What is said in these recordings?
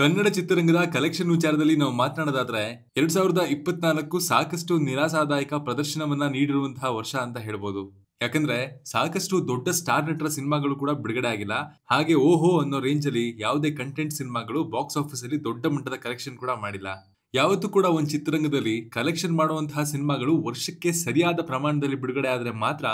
ಕನ್ನಡ ಚಿತ್ರರಂಗದ ಕಲೆಕ್ಷನ್ ವಿಚಾರದಲ್ಲಿ ನಾವು ಮಾತನಾಡೋದಾದ್ರೆ ಎರಡ್ ಸಾವಿರದ ಇಪ್ಪತ್ನಾಲ್ಕು ಸಾಕಷ್ಟು ನಿರಾಸಾದಾಯಕ ಪ್ರದರ್ಶನವನ್ನ ನೀಡಿರುವಂತಹ ವರ್ಷ ಅಂತ ಹೇಳ್ಬೋದು ಯಾಕಂದ್ರೆ ಸಾಕಷ್ಟು ದೊಡ್ಡ ಸ್ಟಾರ್ ನಟರ ಸಿನಿಮಾಗಳು ಕೂಡ ಬಿಡುಗಡೆ ಆಗಿಲ್ಲ ಹಾಗೆ ಓಹೋ ಅನ್ನೋ ರೇಂಜ್ ಅಲ್ಲಿ ಯಾವುದೇ ಕಂಟೆಂಟ್ ಸಿನಿಮಾಗಳು ಬಾಕ್ಸ್ ಆಫೀಸ್ ಅಲ್ಲಿ ದೊಡ್ಡ ಮಟ್ಟದ ಕಲೆಕ್ಷನ್ ಕೂಡ ಮಾಡಿಲ್ಲ ಯಾವತ್ತೂ ಕೂಡ ಒಂದು ಚಿತ್ರರಂಗದಲ್ಲಿ ಕಲೆಕ್ಷನ್ ಮಾಡುವಂತಹ ಸಿನಿಮಾಗಳು ವರ್ಷಕ್ಕೆ ಸರಿಯಾದ ಪ್ರಮಾಣದಲ್ಲಿ ಬಿಡುಗಡೆ ಆದರೆ ಮಾತ್ರ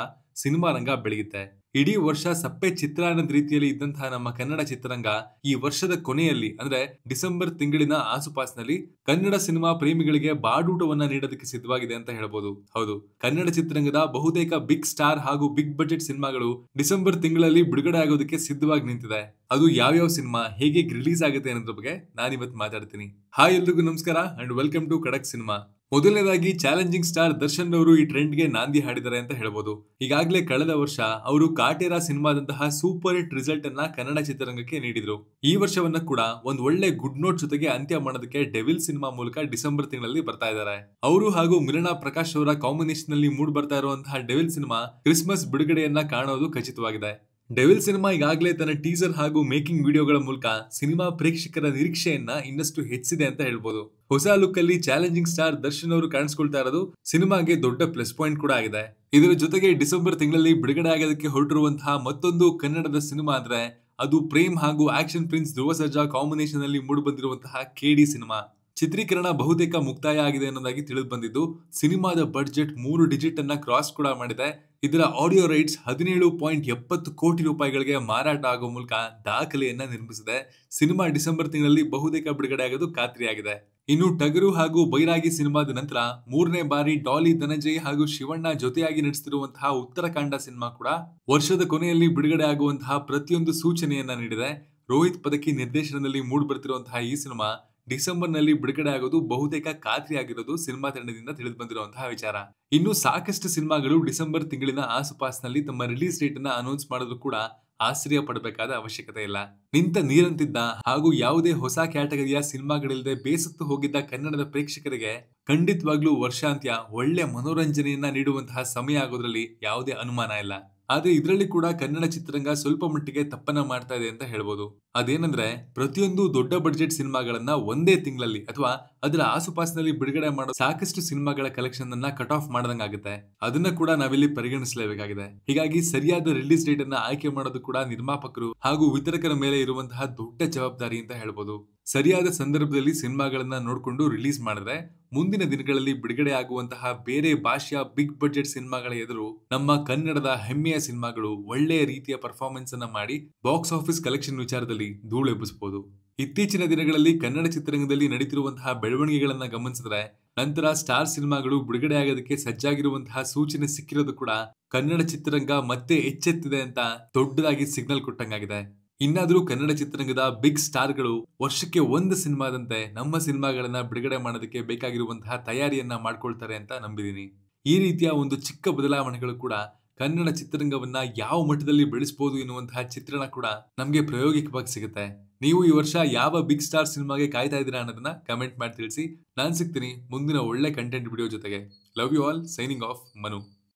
ಸಿನಿಮಾ ರಂಗ ಬೆಳೆಯುತ್ತೆ ಇಡೀ ವರ್ಷ ಸಪ್ಪೆ ಚಿತ್ರ ಅನ್ನೋದ್ ರೀತಿಯಲ್ಲಿ ಇದ್ದಂತಹ ನಮ್ಮ ಕನ್ನಡ ಚಿತ್ರರಂಗ ಈ ವರ್ಷದ ಕೊನೆಯಲ್ಲಿ ಅಂದ್ರೆ ಡಿಸೆಂಬರ್ ತಿಂಗಳಿನ ಆಸುಪಾಸಿನಲ್ಲಿ ಕನ್ನಡ ಸಿನಿಮಾ ಪ್ರೇಮಿಗಳಿಗೆ ಬಾಡೂಟವನ್ನ ನೀಡೋದಕ್ಕೆ ಸಿದ್ಧವಾಗಿದೆ ಅಂತ ಹೇಳಬಹುದು ಹೌದು ಕನ್ನಡ ಚಿತ್ರರಂಗದ ಬಹುತೇಕ ಬಿಗ್ ಸ್ಟಾರ್ ಹಾಗೂ ಬಿಗ್ ಬಜೆಟ್ ಸಿನಿಮಾಗಳು ಡಿಸೆಂಬರ್ ತಿಂಗಳಲ್ಲಿ ಬಿಡುಗಡೆ ಆಗೋದಕ್ಕೆ ಸಿದ್ಧವಾಗಿ ನಿಂತಿದೆ ಅದು ಯಾವ್ಯಾವ ಸಿನಿಮಾ ಹೇಗೆ ರಿಲೀಸ್ ಆಗುತ್ತೆ ಅನ್ನೋದ್ರ ಬಗ್ಗೆ ನಾನಿವತ್ತು ಮಾತಾಡ್ತೀನಿ ಹಾಯ್ ಎಲ್ರಿಗೂ ನಮಸ್ಕಾರ and welcome to Kadak cinema ಮೊದಲನೇದಾಗಿ ಚಾಲೆಂಜಿಂಗ್ ಸ್ಟಾರ್ ದರ್ಶನ್ ಅವರು ಈ ಟ್ರೆಂಡ್ಗೆ ನಾಂದಿ ಹಾಡಿದ್ದಾರೆ ಅಂತ ಹೇಳ್ಬೋದು ಈಗಾಗಲೇ ಕಳೆದ ವರ್ಷ ಅವರು ಕಾಟೇರಾ ಸಿನಿಮಾದಂತಹ ಸೂಪರ್ ಹಿಟ್ ರಿಸಲ್ಟ್ ಅನ್ನ ಕನ್ನಡ ಚಿತ್ರರಂಗಕ್ಕೆ ನೀಡಿದ್ರು ಈ ವರ್ಷವನ್ನ ಕೂಡ ಒಂದ್ ಒಳ್ಳೆ ಗುಡ್ ನೋಟ್ ಜೊತೆಗೆ ಅಂತ್ಯ ಮಾಡೋದಕ್ಕೆ ಡೆವಿಲ್ ಸಿನಿಮಾ ಮೂಲಕ ಡಿಸೆಂಬರ್ ತಿಂಗಳಲ್ಲಿ ಬರ್ತಾ ಇದ್ದಾರೆ ಅವರು ಹಾಗೂ ಮಿಲನಾ ಪ್ರಕಾಶ್ ಅವರ ಕಾಂಬಿನೇಷನ್ ನಲ್ಲಿ ಮೂಡ್ ಬರ್ತಾ ಇರುವಂತಹ ಡೆವಿಲ್ ಸಿನಿಮಾ ಕ್ರಿಸ್ಮಸ್ ಬಿಡುಗಡೆಯನ್ನ ಕಾಣೋದು ಖಚಿತವಾಗಿದೆ ಡೆವಿಲ್ ಸಿನಿಮಾ ಈಗಾಗಲೇ ತನ್ನ ಟೀಸರ್ ಹಾಗೂ ಮೇಕಿಂಗ್ ವಿಡಿಯೋಗಳ ಮೂಲಕ ಸಿನಿಮಾ ಪ್ರೇಕ್ಷಕರ ನಿರೀಕ್ಷೆಯನ್ನ ಇನ್ನಷ್ಟು ಹೆಚ್ಚಿದೆ ಅಂತ ಹೇಳ್ಬೋದು ಹೊಸ ಲುಕ್ ಅಲ್ಲಿ ಚಾಲೆಂಜಿಂಗ್ ಸ್ಟಾರ್ ದರ್ಶನ್ ಅವರು ಕಾಣಿಸ್ಕೊಳ್ತಾ ಇರೋದು ಸಿನಿಮಾಗೆ ದೊಡ್ಡ ಪ್ಲಸ್ ಪಾಯಿಂಟ್ ಕೂಡ ಆಗಿದೆ ಇದರ ಜೊತೆಗೆ ಡಿಸೆಂಬರ್ ತಿಂಗಳಲ್ಲಿ ಬಿಡುಗಡೆ ಆಗೋದಕ್ಕೆ ಹೊರಟಿರುವಂತಹ ಮತ್ತೊಂದು ಕನ್ನಡದ ಸಿನಿಮಾ ಅಂದ್ರೆ ಅದು ಪ್ರೇಮ್ ಹಾಗೂ action prince Dhruva Sarja combination ಅಲ್ಲಿ ಮೂಡಿ ಬಂದಿರುವಂತಹ ಕೆಡಿ ಸಿನಿಮಾ ಚಿತ್ರೀಕರಣ ಬಹುತೇಕ ಮುಕ್ತಾಯ ಆಗಿದೆ ಅನ್ನೋದಾಗಿ ತಿಳಿದು ಬಂದಿದ್ದು ಸಿನಿಮಾದ ಬಡ್ಜೆಟ್ ಮೂರು ಡಿಜಿಟ್ ಅನ್ನ ಕ್ರಾಸ್ ಕೂಡ ಮಾಡಿದೆ ಇದರ ಆಡಿಯೋ ರೈಟ್ಸ್ ಹದಿನೇಳು ಪಾಯಿಂಟ್ ಎಪ್ಪತ್ತು ಕೋಟಿ ರೂಪಾಯಿಗಳಿಗೆ ಮಾರಾಟ ಆಗುವ ಮೂಲಕ ದಾಖಲೆಯನ್ನ ನಿರ್ಮಿಸಿದೆ ಸಿನಿಮಾ ಡಿಸೆಂಬರ್ ತಿಂಗಳಲ್ಲಿ ಬಹುತೇಕ ಬಿಡುಗಡೆ ಆಗೋದು ಖಾತ್ರಿಯಾಗಿದೆ ಇನ್ನು ಟಗರು ಹಾಗೂ ಬೈರಾಗಿ ಸಿನಿಮಾದ ನಂತರ ಮೂರನೇ ಬಾರಿ ಡಾಲಿ ಧನಂಜಯ್ ಹಾಗೂ ಶಿವಣ್ಣ ಜೊತೆಯಾಗಿ ನಡೆಸುತ್ತಿರುವಂತಹ ಉತ್ತರಕಾಂಡ ಸಿನಿಮಾ ಕೂಡ ವರ್ಷದ ಕೊನೆಯಲ್ಲಿ ಬಿಡುಗಡೆ ಆಗುವಂತಹ ಪ್ರತಿಯೊಂದು ಸೂಚನೆಯನ್ನ ನೀಡಿದೆ ರೋಹಿತ್ ಪದಕಿ ನಿರ್ದೇಶನದಲ್ಲಿ ಮೂಡಿ ಬರ್ತಿರುವಂತಹ ಈ ಸಿನಿಮಾ ಡಿಸೆಂಬರ್ನಲ್ಲಿ ಬಿಡುಗಡೆ ಆಗೋದು ಬಹುತೇಕ ಆಗಿರೋದು ಸಿನಿಮಾ ತಂಡದಿಂದ ತಿಳಿದು ಬಂದಿರುವಂತಹ ವಿಚಾರ ಇನ್ನು ಸಾಕಷ್ಟು ಸಿನಿಮಾಗಳು ಡಿಸೆಂಬರ್ ತಿಂಗಳಿನ ಆಸುಪಾಸಿನಲ್ಲಿ ತಮ್ಮ ರಿಲೀಸ್ ಡೇಟ್ ಅನ್ನ ಅನೌನ್ಸ್ ಮಾಡಲು ಕೂಡ ಆಶ್ಚರ್ಯ ಪಡಬೇಕಾದ ಅವಶ್ಯಕತೆ ಇಲ್ಲ ನಿಂತ ನೀರಂತಿದ್ದ ಹಾಗೂ ಯಾವುದೇ ಹೊಸ ಕ್ಯಾಟಗರಿಯ ಸಿನಿಮಾಗಳಿಲ್ಲದೆ ಬೇಸತ್ತು ಹೋಗಿದ್ದ ಕನ್ನಡದ ಪ್ರೇಕ್ಷಕರಿಗೆ ಖಂಡಿತವಾಗ್ಲೂ ವರ್ಷಾಂತ್ಯ ಒಳ್ಳೆ ಮನೋರಂಜನೆಯನ್ನ ನೀಡುವಂತಹ ಸಮಯ ಆಗೋದ್ರಲ್ಲಿ ಯಾವುದೇ ಅನುಮಾನ ಇಲ್ಲ ಆದ್ರೆ ಇದರಲ್ಲಿ ಕೂಡ ಕನ್ನಡ ಚಿತ್ರರಂಗ ಸ್ವಲ್ಪ ಮಟ್ಟಿಗೆ ತಪ್ಪನ್ನ ಮಾಡ್ತಾ ಇದೆ ಅಂತ ಹೇಳ್ಬೋದು ಅದೇನಂದ್ರೆ ಪ್ರತಿಯೊಂದು ದೊಡ್ಡ ಬಡ್ಜೆಟ್ ಸಿನಿಮಾಗಳನ್ನ ಒಂದೇ ತಿಂಗಳಲ್ಲಿ ಅಥವಾ ಅದರ ಆಸುಪಾಸಿನಲ್ಲಿ ಬಿಡುಗಡೆ ಮಾಡೋ ಸಾಕಷ್ಟು ಸಿನಿಮಾಗಳ ಕಲೆಕ್ಷನ್ ಅನ್ನ ಕಟ್ ಆಫ್ ಮಾಡದಂಗಾಗುತ್ತೆ ಅದನ್ನ ಕೂಡ ನಾವಿಲ್ಲಿ ಪರಿಗಣಿಸಲೇಬೇಕಾಗಿದೆ ಹೀಗಾಗಿ ಸರಿಯಾದ ರಿಲೀಸ್ ಡೇಟ್ ಅನ್ನ ಆಯ್ಕೆ ಮಾಡೋದು ಕೂಡ ನಿರ್ಮಾಪಕರು ಹಾಗೂ ವಿತರಕರ ಮೇಲೆ ಇರುವಂತಹ ದೊಡ್ಡ ಜವಾಬ್ದಾರಿ ಅಂತ ಹೇಳ್ಬೋದು ಸರಿಯಾದ ಸಂದರ್ಭದಲ್ಲಿ ಸಿನಿಮಾಗಳನ್ನ ನೋಡಿಕೊಂಡು ರಿಲೀಸ್ ಮಾಡಿದ್ರೆ ಮುಂದಿನ ದಿನಗಳಲ್ಲಿ ಬಿಡುಗಡೆ ಆಗುವಂತಹ ಬೇರೆ ಭಾಷೆಯ ಬಿಗ್ ಬಜೆಟ್ ಸಿನಿಮಾಗಳ ಎದುರು ನಮ್ಮ ಕನ್ನಡದ ಹೆಮ್ಮೆಯ ಸಿನಿಮಾಗಳು ಒಳ್ಳೆಯ ರೀತಿಯ ಪರ್ಫಾರ್ಮೆನ್ಸ್ ಅನ್ನ ಮಾಡಿ ಬಾಕ್ಸ್ ಆಫೀಸ್ ಕಲೆಕ್ಷನ್ ವಿಚಾರದಲ್ಲಿ ಧೂಳೆಬ್ಬಿಸಬಹುದು ಇತ್ತೀಚಿನ ದಿನಗಳಲ್ಲಿ ಕನ್ನಡ ಚಿತ್ರರಂಗದಲ್ಲಿ ನಡೀತಿರುವಂತಹ ಬೆಳವಣಿಗೆಗಳನ್ನ ಗಮನಿಸಿದ್ರೆ ನಂತರ ಸ್ಟಾರ್ ಸಿನಿಮಾಗಳು ಆಗೋದಕ್ಕೆ ಸಜ್ಜಾಗಿರುವಂತಹ ಸೂಚನೆ ಸಿಕ್ಕಿರೋದು ಕೂಡ ಕನ್ನಡ ಚಿತ್ರರಂಗ ಮತ್ತೆ ಎಚ್ಚೆತ್ತಿದೆ ಅಂತ ದೊಡ್ಡದಾಗಿ ಸಿಗ್ನಲ್ ಕೊಟ್ಟಂಗಾಗಿದೆ ಇನ್ನಾದರೂ ಕನ್ನಡ ಚಿತ್ರರಂಗದ ಬಿಗ್ ಸ್ಟಾರ್ಗಳು ವರ್ಷಕ್ಕೆ ಒಂದು ಸಿನಿಮಾದಂತೆ ನಮ್ಮ ಸಿನಿಮಾಗಳನ್ನ ಬಿಡುಗಡೆ ಮಾಡೋದಕ್ಕೆ ಬೇಕಾಗಿರುವಂತಹ ತಯಾರಿಯನ್ನ ಮಾಡ್ಕೊಳ್ತಾರೆ ಅಂತ ನಂಬಿದ್ದೀನಿ ಈ ರೀತಿಯ ಒಂದು ಚಿಕ್ಕ ಬದಲಾವಣೆಗಳು ಕೂಡ ಕನ್ನಡ ಚಿತ್ರರಂಗವನ್ನ ಯಾವ ಮಟ್ಟದಲ್ಲಿ ಬೆಳೆಸಬಹುದು ಎನ್ನುವಂತಹ ಚಿತ್ರಣ ಕೂಡ ನಮಗೆ ಪ್ರಾಯೋಗಿಕವಾಗಿ ಸಿಗುತ್ತೆ ನೀವು ಈ ವರ್ಷ ಯಾವ ಬಿಗ್ ಸ್ಟಾರ್ ಸಿನಿಮಾಗೆ ಕಾಯ್ತಾ ಇದ್ದೀರಾ ಅನ್ನೋದನ್ನ ಕಮೆಂಟ್ ಮಾಡಿ ತಿಳಿಸಿ ನಾನು ಸಿಗ್ತೀನಿ ಮುಂದಿನ ಒಳ್ಳೆ ಕಂಟೆಂಟ್ ವಿಡಿಯೋ ಜೊತೆಗೆ love you all signing off Manu